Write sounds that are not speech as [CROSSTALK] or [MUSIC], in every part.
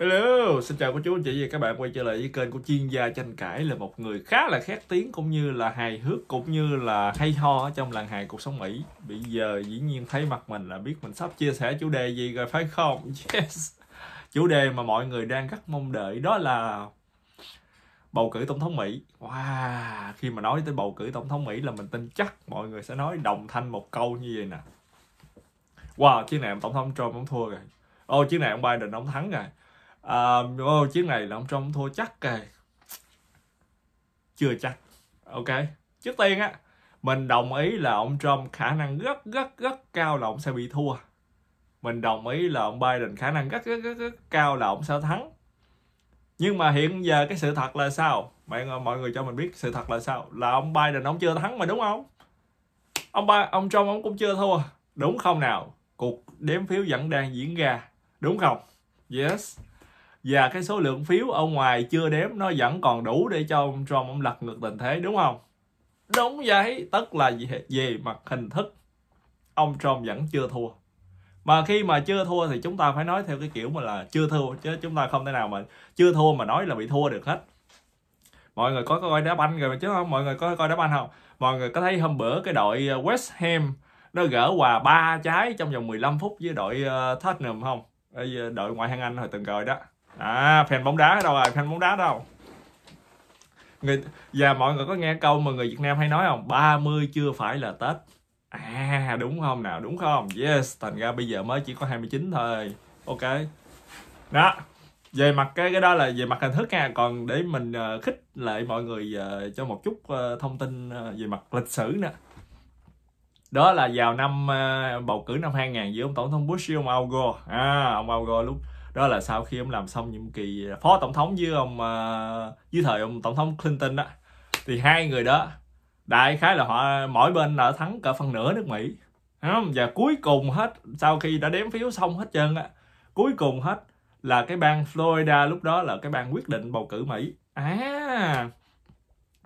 Hello, xin chào cô chú anh chị và các bạn quay trở lại với kênh của chuyên gia tranh cãi là một người khá là khét tiếng cũng như là hài hước cũng như là hay ho ở trong làng hài cuộc sống Mỹ. Bây giờ dĩ nhiên thấy mặt mình là biết mình sắp chia sẻ chủ đề gì rồi phải không? [LAUGHS] Yes. Chủ đề mà mọi người đang rất mong đợi đó là bầu cử tổng thống Mỹ. Wow, khi mà nói tới bầu cử tổng thống Mỹ là mình tin chắc mọi người sẽ nói đồng thanh một câu như vậy nè. Wow, chiếc này ông tổng thống Trump ông thua rồi. Ô, chiếc này ông Biden ông thắng rồi à, oh, chiếc này là ông Trump thua chắc kìa chưa chắc ok trước tiên á mình đồng ý là ông Trump khả năng rất rất rất cao là ông sẽ bị thua mình đồng ý là ông Biden khả năng rất rất rất, rất cao là ông sẽ thắng nhưng mà hiện giờ cái sự thật là sao mọi người, mọi người cho mình biết sự thật là sao là ông Biden ông chưa thắng mà đúng không ông ba ông Trump ông cũng chưa thua đúng không nào cuộc đếm phiếu vẫn đang diễn ra đúng không yes và cái số lượng phiếu ở ngoài chưa đếm nó vẫn còn đủ để cho ông Trump ông lật ngược tình thế đúng không? Đúng vậy, tức là về, về mặt hình thức ông Trump vẫn chưa thua. Mà khi mà chưa thua thì chúng ta phải nói theo cái kiểu mà là chưa thua chứ chúng ta không thể nào mà chưa thua mà nói là bị thua được hết. Mọi người có coi đá banh rồi chứ không? Mọi người có coi đá banh không? Mọi người có thấy hôm bữa cái đội ờ, West Ham nó gỡ hòa ba trái trong vòng 15 phút với đội ờ, Tottenham không? Ờ, đội ngoại hạng Anh hồi từng rồi đó à fan bóng đá ở đâu rồi à? fan bóng đá đâu người và mọi người có nghe câu mà người Việt Nam hay nói không 30 chưa phải là Tết à đúng không nào đúng không yes thành ra bây giờ mới chỉ có 29 thôi ok đó về mặt cái cái đó là về mặt hình thức nha còn để mình ờ, khích lại mọi người ờ, cho một chút ờ, thông tin về mặt lịch sử nè đó là vào năm bầu cử năm 2000 giữa ông tổng thống Bush với ông Al Gore à ông Al Gore lúc đó là sau khi ông làm xong nhiệm kỳ à, phó tổng thống với ông dưới à, thời ông tổng thống Clinton đó thì hai người đó đại khái là họ mỗi bên đã thắng cả phần nửa nước Mỹ và cuối cùng hết sau khi đã đếm phiếu xong hết trơn á cuối cùng hết là cái bang Florida lúc đó là cái bang quyết định bầu cử Mỹ à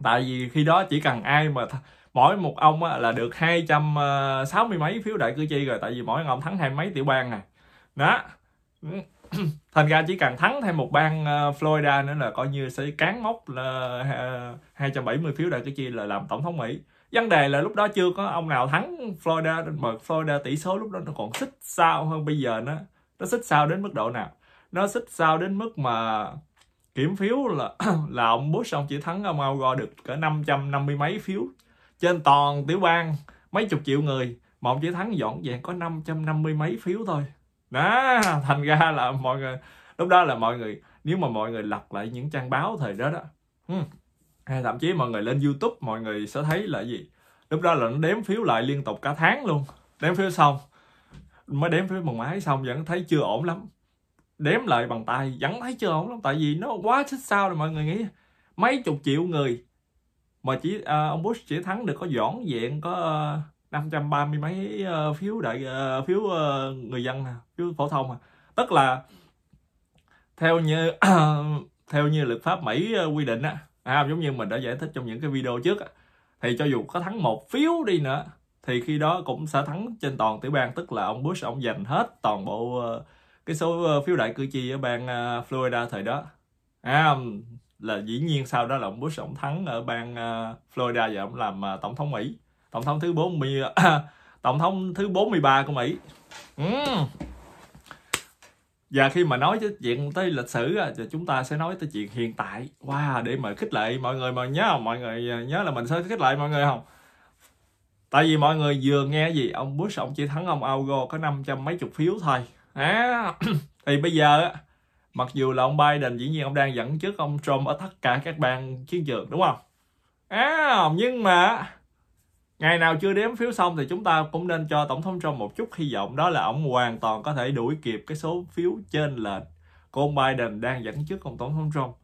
tại vì khi đó chỉ cần ai mà th- mỗi một ông á, là được hai trăm à, sáu mươi mấy phiếu đại cử tri rồi tại vì mỗi ông thắng hai mấy tiểu bang này đó ừ. [CLEARS THROAT] thành ra chỉ cần thắng thêm một bang ờ, Florida nữa là coi như sẽ cán mốc là 270 ờ, phiếu đại cử tri là làm tổng thống Mỹ vấn đề là lúc đó chưa có ông nào thắng Florida mà Florida tỷ số lúc đó nó còn xích sao hơn bây giờ nó nó xích sao đến mức độ nào nó xích sao đến mức mà kiểm phiếu là [CLEARS THROAT] là ông Bush ông chỉ thắng ông Al Gore được cỡ 550 mấy phiếu trên toàn tiểu bang mấy chục triệu người mà ông chỉ thắng dọn dẹn có 550 mấy phiếu thôi đó thành ra là mọi người lúc đó là mọi người nếu mà mọi người lật lại những trang báo thời đó đó hay thậm chí mọi người lên youtube mọi người sẽ thấy là gì lúc đó là nó đếm phiếu lại liên tục cả tháng luôn đếm phiếu xong mới đếm phiếu bằng máy xong vẫn thấy chưa ổn lắm đếm lại bằng tay vẫn thấy chưa ổn lắm tại vì nó quá xích sao rồi mọi người nghĩ mấy chục triệu người mà chỉ uh, ông Bush chỉ thắng được có dọn diện có uh, 530 mấy uh, phiếu đại uh, phiếu uh, người dân à, phiếu phổ thông à. Tức là theo như [CLEARS THROAT] theo như luật pháp Mỹ quy định á, à, giống như mình đã giải thích trong những cái video trước á, thì cho dù có thắng một phiếu đi nữa thì khi đó cũng sẽ thắng trên toàn tiểu bang tức là ông Bush ông giành hết toàn bộ cái số phiếu đại cử tri ở bang Florida thời đó à, là dĩ nhiên sau đó là ông Bush ông thắng ở bang Florida và ông làm tổng thống Mỹ tổng thống thứ 40 [COUGHS] tổng thống thứ 43 của Mỹ uhm. và khi mà nói tới chuyện tới lịch sử thì chúng ta sẽ nói tới chuyện hiện tại wow để mà khích lệ mọi người mà nhớ mọi người à, nhớ là mình sẽ khích lệ mọi người không tại vì mọi người vừa nghe gì ông Bush ông chỉ thắng ông Al có năm trăm mấy chục phiếu thôi à, [COUGHS] thì bây giờ mặc dù là ông Biden dĩ nhiên ông đang dẫn trước ông Trump ở tất cả các bang chiến trường đúng không à, nhưng mà ngày nào chưa đếm phiếu xong thì chúng ta cũng nên cho tổng thống Trump một chút hy vọng đó là ông hoàn toàn có thể đuổi kịp cái số phiếu trên lệch của ông Biden đang dẫn trước ông tổng thống Trump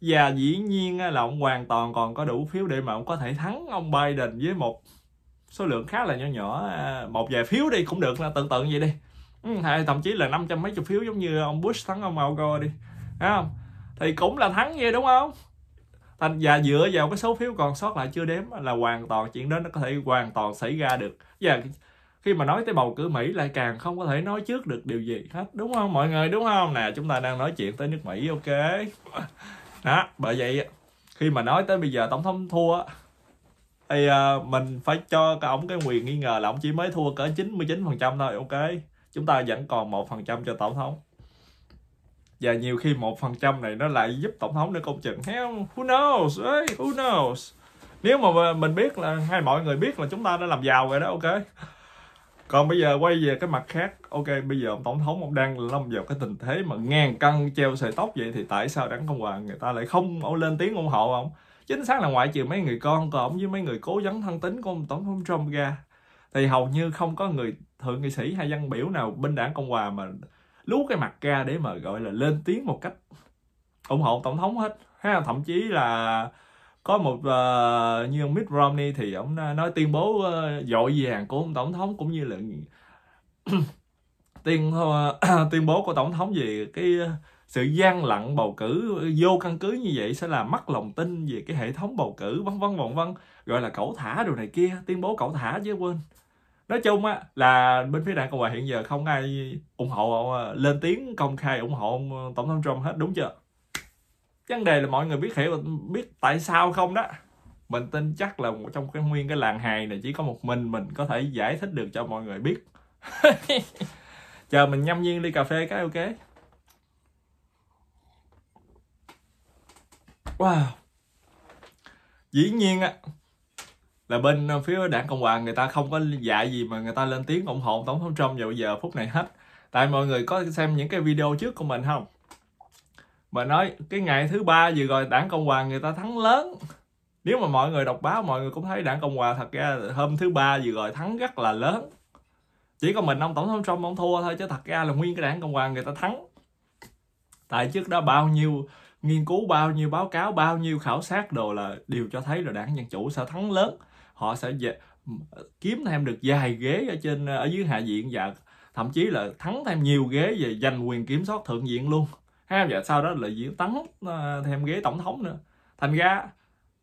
và dĩ nhiên là ông hoàn toàn còn có đủ phiếu để mà ông có thể thắng ông Biden với một số lượng khá là nhỏ nhỏ à, một vài phiếu đi cũng được là tự tự vậy đi ừ, hay thậm chí là năm trăm mấy chục phiếu giống như ông Bush thắng ông Al Gore đi Đấy không thì cũng là thắng vậy đúng không anh và dạ, dựa vào cái số phiếu còn sót lại chưa đếm là hoàn toàn chuyện đó nó có thể hoàn toàn xảy ra được và khi mà nói tới bầu cử Mỹ lại càng không có thể nói trước được điều gì hết đúng không mọi người đúng không nè chúng ta đang nói chuyện tới nước Mỹ ok [LAUGHS] đó bởi vậy khi mà nói tới bây giờ tổng thống thua thì ờ, mình phải cho cái ổng cái quyền nghi ngờ là ổng chỉ mới thua cỡ 99% thôi ok chúng ta vẫn còn một phần trăm cho tổng thống và nhiều khi một phần trăm này nó lại giúp tổng thống nữa công chừng hell who knows ấy who knows nếu mà mình biết là hay mọi người biết là chúng ta đã làm giàu rồi đó ok còn bây giờ quay về cái mặt khác ok bây giờ ông tổng thống ông đang lâm vào cái tình thế mà ngàn cân treo sợi tóc vậy thì tại sao đảng cộng hòa người ta lại không ông lên tiếng ủng hộ ông chính xác là ngoại trừ mấy người con của ông với mấy người cố vấn thân tín của ông tổng thống trump ra thì hầu như không có người thượng nghị sĩ hay dân biểu nào bên đảng cộng hòa mà lú cái mặt ra để mà gọi là lên tiếng một cách ủng hộ tổng thống hết ha thậm chí là có một uh, như ông Mitt Romney thì ông nói tuyên bố uh, dội vàng của ông tổng thống cũng như là [CLEARS THROAT] tuyên ờ, [CLEARS THROAT] tuyên bố của tổng thống về cái sự gian lận bầu cử vô căn cứ như vậy sẽ làm mất lòng tin về cái hệ thống bầu cử vân vân vân vân gọi là cẩu thả đồ này kia tuyên bố cẩu thả chứ quên nói chung á là bên phía đảng cộng hòa hiện giờ không ai ủng hộ ờ, lên tiếng công khai ủng hộ ờ, tổng thống trump hết đúng chưa vấn đề là mọi người biết hiểu biết tại sao không đó mình tin chắc là một trong cái nguyên cái làng hài này chỉ có một mình mình có thể giải thích được cho mọi người biết [LAUGHS] chờ mình nhâm nhiên ly cà phê cái ok wow dĩ nhiên á là bên phía đảng cộng hòa người ta không có dạy gì mà người ta lên tiếng ủng hộ tổng thống trump vào giờ phút này hết tại mọi người có xem những cái video trước của mình không mà nói cái ngày thứ ba vừa rồi đảng cộng hòa người ta thắng lớn nếu mà mọi người đọc báo mọi người cũng thấy đảng cộng hòa thật ra hôm thứ ba vừa rồi thắng rất là lớn chỉ có mình ông tổng thống trump ông thua thôi chứ thật ra là nguyên cái đảng cộng hòa người ta thắng tại trước đó bao nhiêu nghiên cứu bao nhiêu báo cáo bao nhiêu khảo sát đồ là đều cho thấy là đảng dân chủ sẽ thắng lớn họ sẽ kiếm thêm được vài ghế ở trên ờ, ở dưới hạ viện và thậm chí là thắng thêm nhiều ghế về giành quyền kiểm soát thượng viện luôn ha và sau đó là diễn tấn ờ, thêm ghế tổng thống nữa thành ra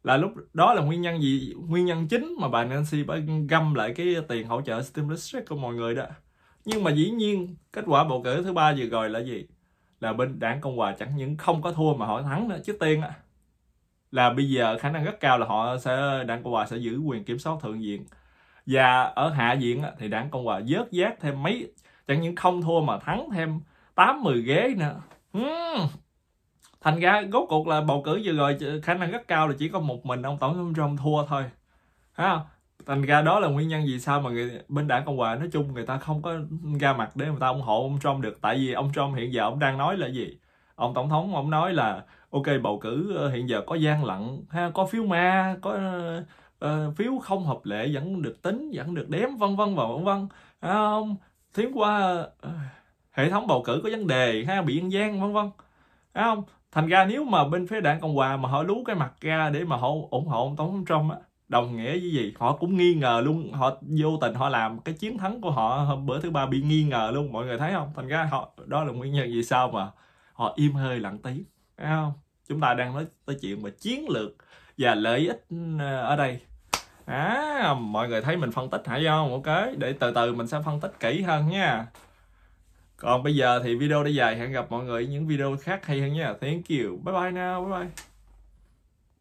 là lúc đó là nguyên nhân gì nguyên nhân chính mà bà Nancy bà găm lại cái tiền hỗ trợ stimulus check của mọi người đó nhưng mà dĩ nhiên kết quả bầu cử thứ ba vừa rồi là gì là bên đảng cộng hòa chẳng những không có thua mà họ thắng nữa trước tiên á là bây giờ khả năng rất cao là họ sẽ đảng cộng hòa sẽ giữ quyền kiểm soát thượng viện và ở hạ viện thì đảng cộng hòa dớt dát thêm mấy chẳng những không thua mà thắng thêm tám mười ghế nữa uhm. thành ra rốt cuộc là bầu cử vừa rồi ờ, khả năng rất cao là chỉ có một mình ông tổng thống trump thua thôi ha thành ra đó là nguyên nhân vì sao mà người, bên đảng cộng hòa nói chung người ta không có ra mặt để người ta ủng hộ ông trump được tại vì ông trump hiện giờ ông đang nói là gì ông tổng thống ông nói là ok bầu cử ờ, hiện giờ có gian lận ha có phiếu ma có uh, phiếu không hợp lệ vẫn được tính vẫn được đếm vân vân và vân vân không thiếu qua hệ thống bầu cử có vấn đề ha bị ăn gian vân vân không thành ra nếu mà bên phía đảng cộng hòa mà họ lú cái mặt ra để mà họ ủng hộ ông tổng thống trump á đồng nghĩa với gì họ cũng nghi ngờ luôn họ vô tình họ làm cái chiến thắng của họ hôm bữa thứ ba bị nghi ngờ luôn mọi người thấy không thành ra họ đó là nguyên nhân vì sao mà họ im hơi lặng tiếng thấy không chúng ta đang nói tới chuyện về chiến lược và lợi ích ờ, ở đây à, mọi người thấy mình phân tích hả không ok để từ từ mình sẽ phân tích kỹ hơn nha còn bây giờ thì video đã dài hẹn gặp mọi người những video khác hay hơn nha thank you bye bye now bye bye